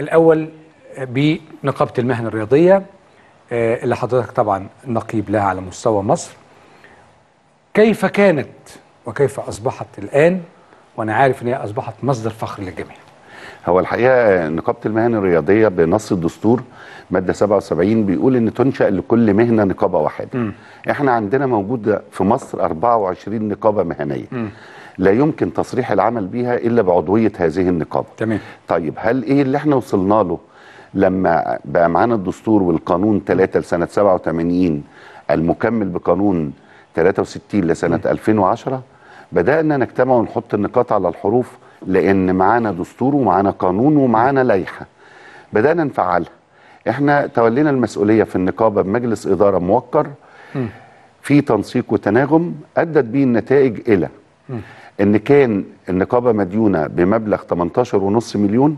الأول بنقابة المهنة الرياضية آه، اللي حضرتك طبعا نقيب لها على مستوى مصر كيف كانت وكيف أصبحت الآن وأنا عارف أن هي أصبحت مصدر فخر للجميع هو الحقيقه نقابه المهن الرياضيه بنص الدستور ماده 77 بيقول ان تنشا لكل مهنه نقابه واحده م. احنا عندنا موجوده في مصر 24 نقابه مهنيه م. لا يمكن تصريح العمل بيها الا بعضويه هذه النقابه تمام طيب هل ايه اللي احنا وصلنا له لما بقى معانا الدستور والقانون 3 لسنه 87 المكمل بقانون 63 لسنه م. 2010 بدانا نجتمع ونحط النقاط على الحروف لان معانا دستور ومعانا قانون ومعانا لائحه بدانا نفعلها احنا تولينا المسؤوليه في النقابه بمجلس اداره موقر في تنسيق وتناغم ادت بيه النتائج الى ان كان النقابه مديونه بمبلغ 18.5 مليون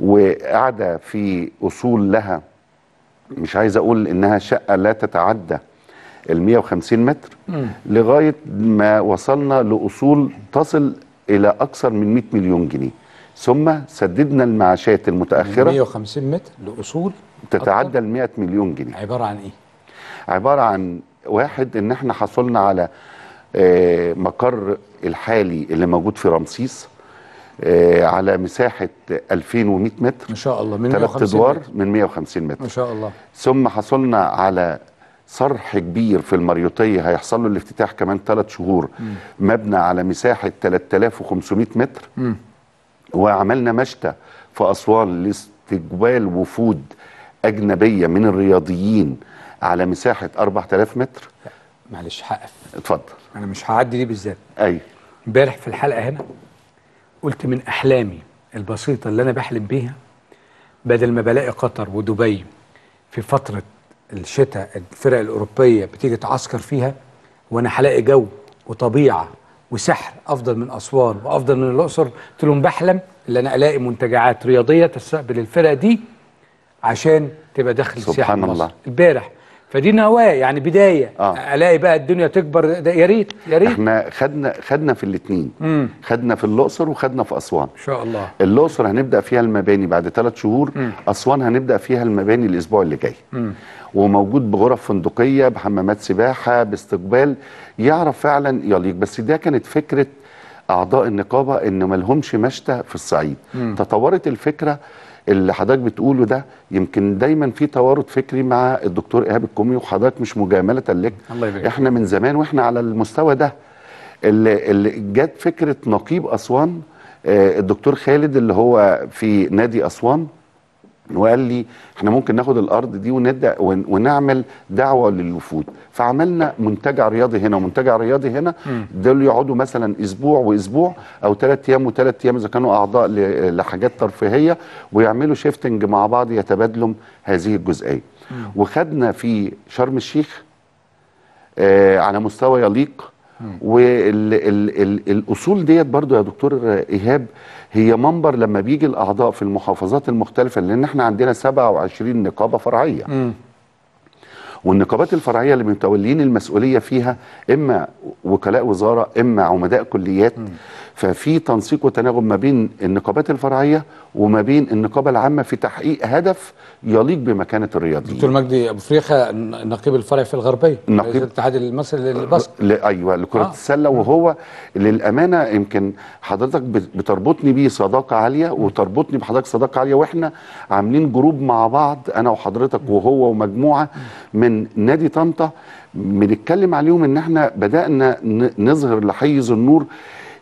وقاعده في اصول لها مش عايز اقول انها شقه لا تتعدى ال 150 متر لغايه ما وصلنا لاصول تصل إلى أكثر من 100 مليون جنيه ثم سددنا المعاشات المتأخرة 150 متر لأصول تتعدى ال 100 مليون جنيه عبارة عن إيه؟ عبارة عن واحد إن إحنا حصلنا على آه، مقر الحالي اللي موجود في رمسيس آه، على مساحة 2100 متر ما شاء الله من 150 ادوار متر. من 150 متر ما شاء الله ثم حصلنا على صرح كبير في المريوطية هيحصل له الافتتاح كمان ثلاث شهور م. مبنى على مساحة 3500 متر م. وعملنا مشتى في أسوان لاستقبال وفود أجنبية من الرياضيين على مساحة 4000 متر معلش حقف اتفضل أنا مش هعدي دي بالذات أيوه امبارح في الحلقة هنا قلت من أحلامي البسيطة اللي أنا بحلم بيها بدل ما بلاقي قطر ودبي في فترة الشتاء الفرق الاوروبيه بتيجي تعسكر فيها وانا هلاقي جو وطبيعه وسحر افضل من اسوان وافضل من الاقصر قلت لهم بحلم ان انا الاقي منتجعات رياضيه تستقبل الفرق دي عشان تبقى داخل سبحان الله البارح فدي نواة يعني بدايه آه. الاقي بقى الدنيا تكبر ده يا ريت يا ريت احنا خدنا خدنا في الاثنين خدنا في الاقصر وخدنا في اسوان ان شاء الله الاقصر هنبدا فيها المباني بعد ثلاث شهور مم. اسوان هنبدا فيها المباني الاسبوع اللي جاي مم. وموجود بغرف فندقيه بحمامات سباحه باستقبال يعرف فعلا يليق بس ده كانت فكره اعضاء النقابه ان ما لهمش مشتى في الصعيد مم. تطورت الفكره اللي حضرتك بتقوله ده يمكن دايما في توارد فكري مع الدكتور ايهاب الكومي وحضرتك مش مجامله لك الله احنا من زمان واحنا على المستوى ده اللي, اللي جت فكره نقيب اسوان آه، الدكتور خالد اللي هو في نادي اسوان وقال لي احنا ممكن ناخد الارض دي وندع ونعمل دعوه للوفود فعملنا منتجع رياضي هنا ومنتجع رياضي هنا دول يقعدوا مثلا اسبوع واسبوع او ثلاث ايام وثلاث ايام اذا كانوا اعضاء لحاجات ترفيهيه ويعملوا شيفتنج مع بعض يتبادلوا هذه الجزئيه وخدنا في شرم الشيخ آه على مستوى يليق والاصول ديت برضو يا دكتور ايهاب هي منبر لما بيجي الاعضاء في المحافظات المختلفه لان احنا عندنا 27 نقابه فرعيه م. والنقابات الفرعيه اللي متولين المسؤوليه فيها اما وكلاء وزاره اما عمداء كليات م. ففي تنسيق وتناغم ما بين النقابات الفرعيه وما بين النقابه العامه في تحقيق هدف يليق بمكانه الرياضيين. دكتور مجدي ابو فريخه النقيب الفرعي في الغربيه نقيب الاتحاد المصري للباسكت ايوه لكره آه. السله وهو للامانه يمكن حضرتك بتربطني بيه صداقه عاليه وتربطني بحضرتك صداقه عاليه واحنا عاملين جروب مع بعض انا وحضرتك وهو ومجموعه من من نادي طنطا بنتكلم عليهم ان احنا بدانا نظهر لحيز النور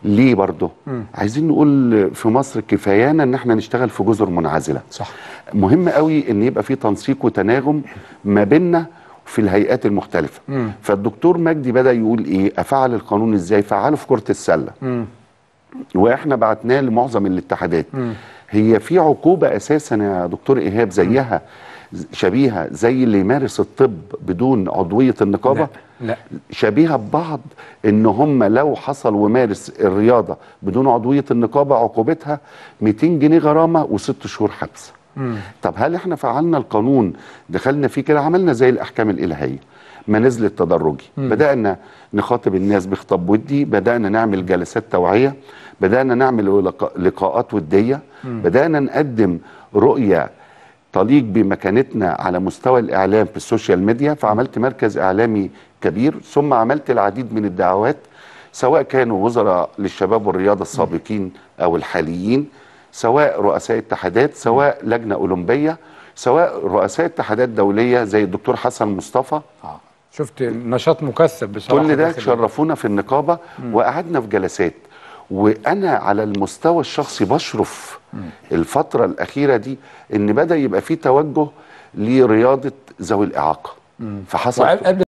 ليه برضه عايزين نقول في مصر كفايانا ان احنا نشتغل في جزر منعزله صح مهم قوي ان يبقى في تنسيق وتناغم ما بيننا في الهيئات المختلفه مم. فالدكتور مجدي بدا يقول ايه افعل القانون ازاي فعله في كره السله مم. واحنا بعتناه لمعظم الاتحادات مم. هي في عقوبه اساسا يا دكتور ايهاب زيها مم. شبيهه زي اللي يمارس الطب بدون عضويه النقابه لا, لا. شبيهه ببعض ان هم لو حصل ومارس الرياضه بدون عضويه النقابه عقوبتها 200 جنيه غرامه وست شهور حبس طب هل احنا فعلنا القانون دخلنا فيه كده عملنا زي الاحكام الالهيه ما نزل التدرجي مم. بدانا نخاطب الناس بخطاب ودي بدانا نعمل جلسات توعيه بدانا نعمل لقاءات وديه مم. بدانا نقدم رؤيه تليق بمكانتنا على مستوى الاعلام في السوشيال ميديا فعملت مركز اعلامي كبير ثم عملت العديد من الدعوات سواء كانوا وزراء للشباب والرياضه السابقين او الحاليين سواء رؤساء اتحادات سواء لجنه اولمبيه سواء رؤساء اتحادات دوليه زي الدكتور حسن مصطفى آه. شفت نشاط مكثف بصراحه كل ده شرفونا في النقابه وقعدنا في جلسات وانا على المستوى الشخصي بشرف الفتره الاخيره دي ان بدا يبقى في توجه لرياضه ذوي الاعاقه فحصل